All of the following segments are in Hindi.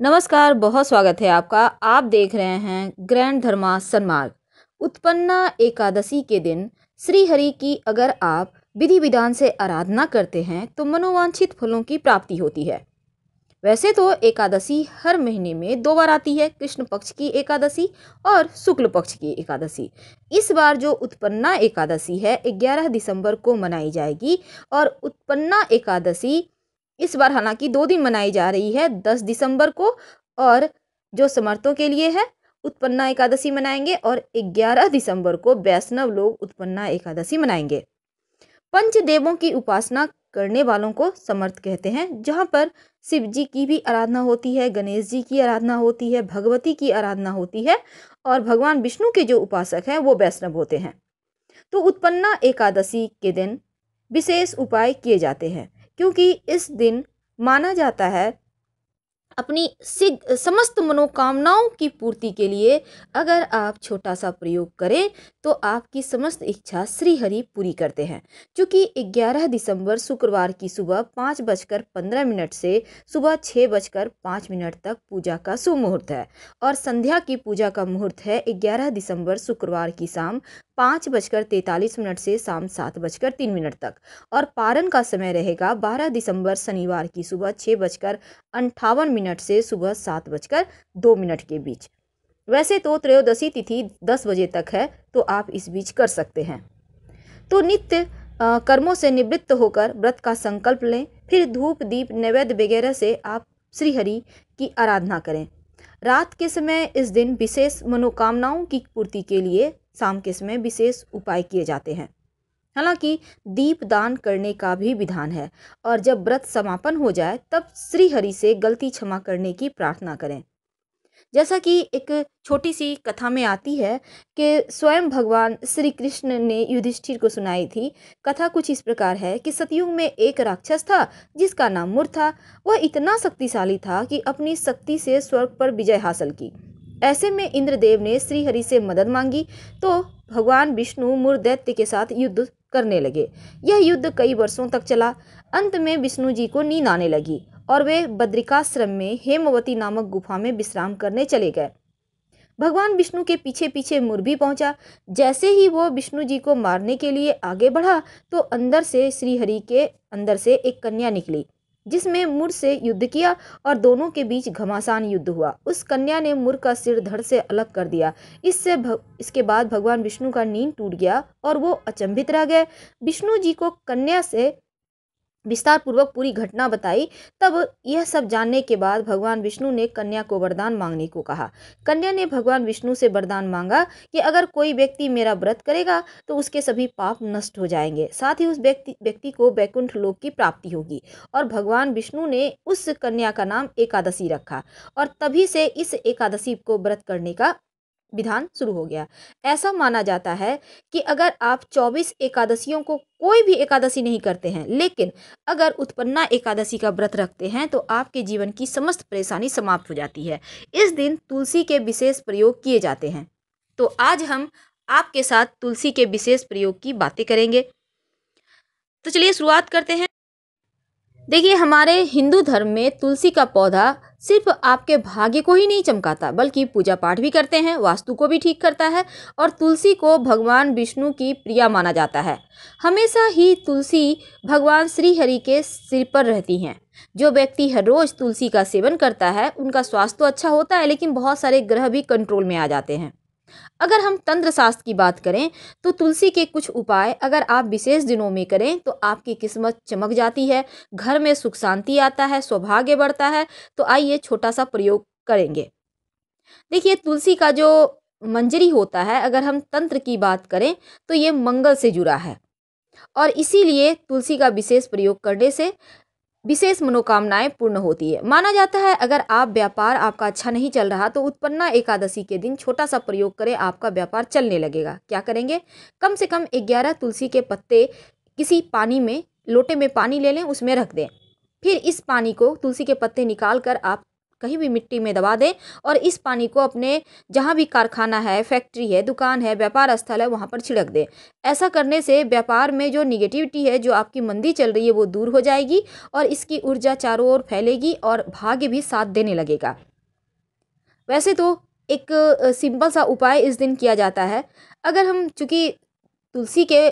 नमस्कार बहुत स्वागत है आपका आप देख रहे हैं ग्रैंड धर्मा सन्मार्ग उत्पन्ना एकादशी के दिन श्री हरि की अगर आप विधि विधान से आराधना करते हैं तो मनोवांछित फलों की प्राप्ति होती है वैसे तो एकादशी हर महीने में दो बार आती है कृष्ण पक्ष की एकादशी और शुक्ल पक्ष की एकादशी इस बार जो उत्पन्ना एकादशी है 11 दिसंबर को मनाई जाएगी और उत्पन्ना एकादशी इस बार हालांकि दो दिन मनाई जा रही है दस दिसंबर को और जो समर्थों के लिए है उत्पन्ना एकादशी मनाएंगे और ग्यारह दिसंबर को वैष्णव लोग उत्पन्ना एकादशी मनाएंगे पंच देवों की उपासना करने वालों को समर्थ कहते हैं जहाँ पर शिव जी की भी आराधना होती है गणेश जी की आराधना होती है भगवती की आराधना होती है और भगवान विष्णु के जो उपासक हैं वो वैष्णव होते हैं तो उत्पन्ना एकादशी के दिन विशेष उपाय किए जाते हैं क्योंकि इस दिन माना जाता है अपनी समस्त मनोकामनाओं की पूर्ति के लिए अगर आप छोटा सा प्रयोग करें तो आपकी समस्त इच्छा श्रीहरि पूरी करते हैं क्योंकि 11 दिसंबर शुक्रवार की सुबह पाँच बजकर पंद्रह मिनट से सुबह छः बजकर पाँच मिनट तक पूजा का शुभ मुहूर्त है और संध्या की पूजा का मुहूर्त है 11 दिसंबर शुक्रवार की शाम पाँच बजकर तैंतालीस मिनट से शाम सात बजकर तीन मिनट तक और पारण का समय रहेगा बारह दिसंबर शनिवार की सुबह छः बजकर अंठावन मिनट से सुबह सात बजकर दो मिनट के बीच वैसे तो त्रयोदशी तिथि दस बजे तक है तो आप इस बीच कर सकते हैं तो नित्य कर्मों से निवृत्त होकर व्रत का संकल्प लें फिर धूप दीप नैवेद्य वगैरह से आप श्रीहरि की आराधना करें रात के समय इस दिन विशेष मनोकामनाओं की पूर्ति के लिए शाम के समय विशेष उपाय किए जाते हैं हालांकि दीप दान करने का भी विधान है और जब व्रत समापन हो जाए तब श्री हरि से गलती क्षमा करने की प्रार्थना करें जैसा कि एक छोटी सी कथा में आती है कि स्वयं भगवान श्री कृष्ण ने युधिष्ठिर को सुनाई थी कथा कुछ इस प्रकार है कि सतयुग में एक राक्षस था जिसका नाम मूर था वह इतना शक्तिशाली था कि अपनी शक्ति से स्वर्ग पर विजय हासिल की ऐसे में इंद्रदेव ने श्रीहरि से मदद मांगी तो भगवान विष्णु मुरदैत्य के साथ युद्ध करने लगे यह युद्ध कई वर्षों तक चला अंत में विष्णु जी को नींद आने लगी और वे बद्रिकाश्रम में हेमवती नामक गुफा में विश्राम करने चले गए भगवान विष्णु के पीछे पीछे मुर भी पहुंचा जैसे ही वो विष्णु जी को मारने के लिए आगे बढ़ा तो अंदर से श्रीहरि के अंदर से एक कन्या निकली जिसमें मुर से युद्ध किया और दोनों के बीच घमासान युद्ध हुआ उस कन्या ने मुर का सिर धड़ से अलग कर दिया इससे भग, इसके बाद भगवान विष्णु का नींद टूट गया और वो अचंभित रह गए विष्णु जी को कन्या से विस्तार पूर्वक पूरी घटना बताई तब यह सब जानने के बाद भगवान विष्णु ने कन्या को वरदान मांगने को कहा कन्या ने भगवान विष्णु से वरदान मांगा कि अगर कोई व्यक्ति मेरा व्रत करेगा तो उसके सभी पाप नष्ट हो जाएंगे साथ ही उस व्यक्ति व्यक्ति को बैकुंठ लोक की प्राप्ति होगी और भगवान विष्णु ने उस कन्या का नाम एकादशी रखा और तभी से इस एकादशी को व्रत करने का विधान शुरू हो गया ऐसा माना जाता है कि अगर आप 24 एकादशियों को कोई भी एकादशी नहीं करते हैं लेकिन अगर उत्पन्ना एकादशी का व्रत रखते हैं तो आपके जीवन की समस्त परेशानी समाप्त हो जाती है इस दिन तुलसी के विशेष प्रयोग किए जाते हैं तो आज हम आपके साथ तुलसी के विशेष प्रयोग की बातें करेंगे तो चलिए शुरुआत करते हैं देखिए हमारे हिंदू धर्म में तुलसी का पौधा सिर्फ आपके भाग्य को ही नहीं चमकाता बल्कि पूजा पाठ भी करते हैं वास्तु को भी ठीक करता है और तुलसी को भगवान विष्णु की प्रिया माना जाता है हमेशा ही तुलसी भगवान श्री हरि के सिर पर रहती हैं जो व्यक्ति हर रोज़ तुलसी का सेवन करता है उनका स्वास्थ्य तो अच्छा होता है लेकिन बहुत सारे ग्रह भी कंट्रोल में आ जाते हैं अगर हम तंत्र शास्त्र की बात करें तो तुलसी के कुछ उपाय अगर आप विशेष दिनों में करें तो आपकी किस्मत चमक जाती है घर में सुख शांति आता है सौभाग्य बढ़ता है तो आइए छोटा सा प्रयोग करेंगे देखिए तुलसी का जो मंजरी होता है अगर हम तंत्र की बात करें तो ये मंगल से जुड़ा है और इसीलिए तुलसी का विशेष प्रयोग करने से विशेष मनोकामनाएं पूर्ण होती है माना जाता है अगर आप व्यापार आपका अच्छा नहीं चल रहा तो उत्पन्ना एकादशी के दिन छोटा सा प्रयोग करें आपका व्यापार चलने लगेगा क्या करेंगे कम से कम ग्यारह तुलसी के पत्ते किसी पानी में लोटे में पानी ले लें उसमें रख दें फिर इस पानी को तुलसी के पत्ते निकाल कर आप कहीं भी मिट्टी में दबा दें और इस पानी को अपने जहाँ भी कारखाना है फैक्ट्री है दुकान है व्यापार स्थल है वहाँ पर छिड़क दें ऐसा करने से व्यापार में जो निगेटिविटी है जो आपकी मंदी चल रही है वो दूर हो जाएगी और इसकी ऊर्जा चारों ओर फैलेगी और भाग्य भी साथ देने लगेगा वैसे तो एक सिंपल सा उपाय इस दिन किया जाता है अगर हम चूँकि तुलसी के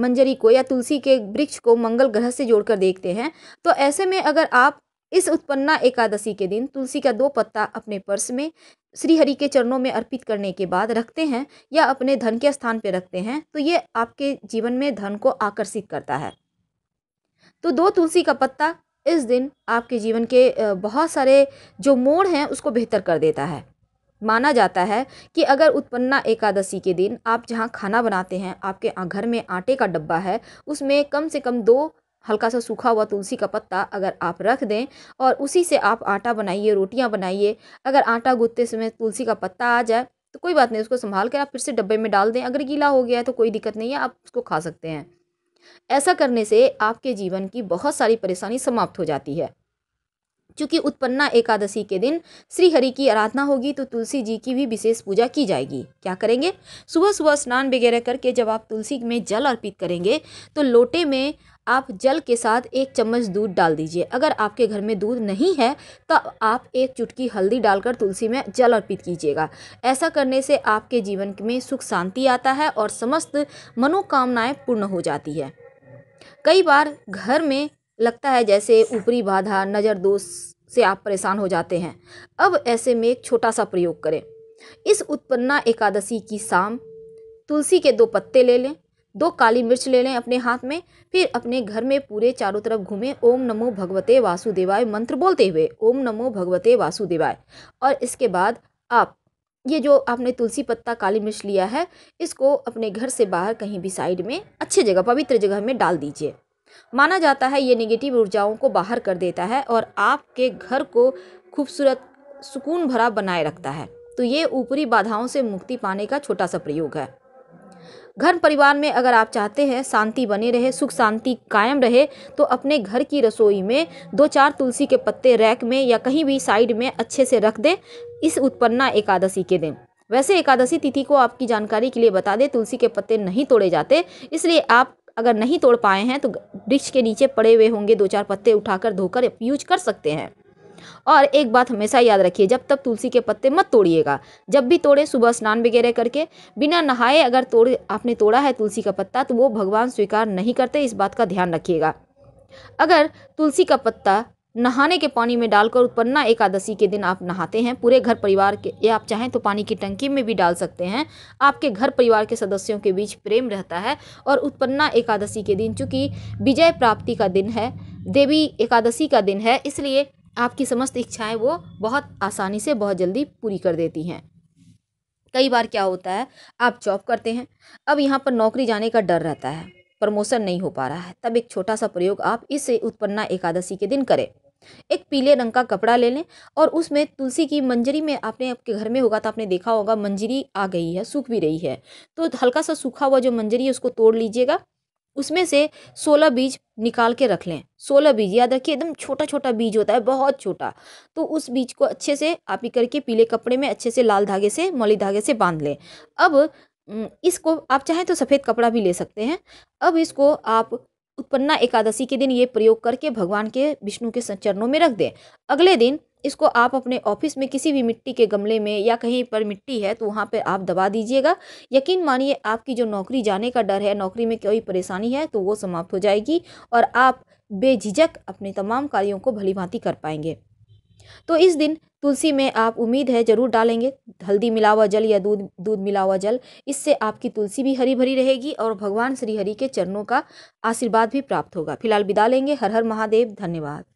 मंजरी को या तुलसी के वृक्ष को मंगल ग्रह से जोड़कर देखते हैं तो ऐसे में अगर आप इस उत्पन्ना एकादशी के दिन तुलसी का दो पत्ता अपने पर्स में श्री हरि के चरणों में अर्पित करने के बाद रखते हैं या अपने धन के स्थान पर रखते हैं तो ये आपके जीवन में धन को आकर्षित करता है तो दो तुलसी का पत्ता इस दिन आपके जीवन के बहुत सारे जो मोड़ हैं उसको बेहतर कर देता है माना जाता है कि अगर उत्पन्ना एकादशी के दिन आप जहाँ खाना बनाते हैं आपके घर में आटे का डब्बा है उसमें कम से कम दो हल्का सा सूखा हुआ तुलसी का पत्ता अगर आप रख दें और उसी से आप आटा बनाइए रोटियां बनाइए अगर आटा गूंथते समय तुलसी का पत्ता आ जाए तो कोई बात नहीं उसको संभाल कर आप फिर से डब्बे में डाल दें अगर गीला हो गया है तो कोई दिक्कत नहीं है आप उसको खा सकते हैं ऐसा करने से आपके जीवन की बहुत सारी परेशानी समाप्त हो जाती है चूंकि उत्पन्ना एकादशी के दिन श्री हरि की आराधना होगी तो तुलसी जी की भी विशेष पूजा की जाएगी क्या करेंगे सुबह सुबह स्नान वगैरह करके जब आप तुलसी में जल अर्पित करेंगे तो लोटे में आप जल के साथ एक चम्मच दूध डाल दीजिए अगर आपके घर में दूध नहीं है तो आप एक चुटकी हल्दी डालकर तुलसी में जल अर्पित कीजिएगा ऐसा करने से आपके जीवन में सुख शांति आता है और समस्त मनोकामनाएँ पूर्ण हो जाती है कई बार घर में लगता है जैसे ऊपरी बाधा नज़र दोष से आप परेशान हो जाते हैं अब ऐसे में एक छोटा सा प्रयोग करें इस उत्पन्ना एकादशी की शाम तुलसी के दो पत्ते ले लें दो काली मिर्च ले लें अपने हाथ में फिर अपने घर में पूरे चारों तरफ घूमें ओम नमो भगवते वासुदेवाय मंत्र बोलते हुए ओम नमो भगवते वासुदेवाय और इसके बाद आप ये जो आपने तुलसी पत्ता काली मिर्च लिया है इसको अपने घर से बाहर कहीं भी साइड में अच्छे जगह पवित्र जगह में डाल दीजिए माना जाता है ये निगेटिव ऊर्जाओं को बाहर कर देता है और आपके घर को खूबसूरत सुकून भरा बनाए रखता है तो ये ऊपरी बाधाओं से मुक्ति पाने का छोटा सा प्रयोग है घर परिवार में अगर आप चाहते हैं शांति बने रहे सुख शांति कायम रहे तो अपने घर की रसोई में दो चार तुलसी के पत्ते रैक में या कहीं भी साइड में अच्छे से रख दें इस उत्पन्ना एकादशी के दिन वैसे एकादशी तिथि को आपकी जानकारी के लिए बता दें तुलसी के पत्ते नहीं तोड़े जाते इसलिए आप अगर नहीं तोड़ पाए हैं तो वृक्ष के नीचे पड़े हुए होंगे दो चार पत्ते उठाकर धोकर यूज कर सकते हैं और एक बात हमेशा याद रखिए जब तक तुलसी के पत्ते मत तोड़िएगा जब भी तोड़े सुबह स्नान वगैरह करके बिना नहाए अगर तोड़ आपने तोड़ा है तुलसी का पत्ता तो वो भगवान स्वीकार नहीं करते इस बात का ध्यान रखिएगा अगर तुलसी का पत्ता नहाने के पानी में डालकर उत्पन्ना एकादशी के दिन आप नहाते हैं पूरे घर परिवार के ये आप चाहें तो पानी की टंकी में भी डाल सकते हैं आपके घर परिवार के सदस्यों के बीच प्रेम रहता है और उत्पन्ना एकादशी के दिन चूँकि विजय प्राप्ति का दिन है देवी एकादशी का दिन है इसलिए आपकी समस्त इच्छाएँ वो बहुत आसानी से बहुत जल्दी पूरी कर देती हैं कई बार क्या होता है आप जॉब करते हैं अब यहाँ पर नौकरी जाने का डर रहता है प्रमोशन नहीं हो पा रहा है तब एक छोटा सा प्रयोग आप इस उत्पन्ना एकादशी के दिन करें एक पीले रंग का कपड़ा ले लें और उसमें तुलसी की मंजरी में आपने आपके घर में होगा तो आपने देखा होगा मंजरी आ गई है सूख भी रही है तो हल्का सा सूखा हुआ जो मंजरी है उसको तोड़ लीजिएगा उसमें से सोलह बीज निकाल के रख लें सोलह बीज याद रखिए एकदम छोटा छोटा बीज होता है बहुत छोटा तो उस बीज को अच्छे से आप ही करके पीले कपड़े में अच्छे से लाल धागे से मौली धागे से बांध लें अब इसको आप चाहें तो सफ़ेद कपड़ा भी ले सकते हैं अब इसको आप उत्पन्ना एकादशी के दिन ये प्रयोग करके भगवान के विष्णु के चरणों में रख दें अगले दिन इसको आप अपने ऑफिस में किसी भी मिट्टी के गमले में या कहीं पर मिट्टी है तो वहाँ पर आप दबा दीजिएगा यकीन मानिए आपकी जो नौकरी जाने का डर है नौकरी में कोई परेशानी है तो वो समाप्त हो जाएगी और आप बेझिझक अपने तमाम कार्यों को भांति कर पाएंगे तो इस दिन तुलसी में आप उम्मीद है ज़रूर डालेंगे हल्दी मिला हुआ जल या दूध दूध मिला हुआ जल इससे आपकी तुलसी भी हरी भरी रहेगी और भगवान श्री हरि के चरणों का आशीर्वाद भी प्राप्त होगा फिलहाल विदा लेंगे हर हर महादेव धन्यवाद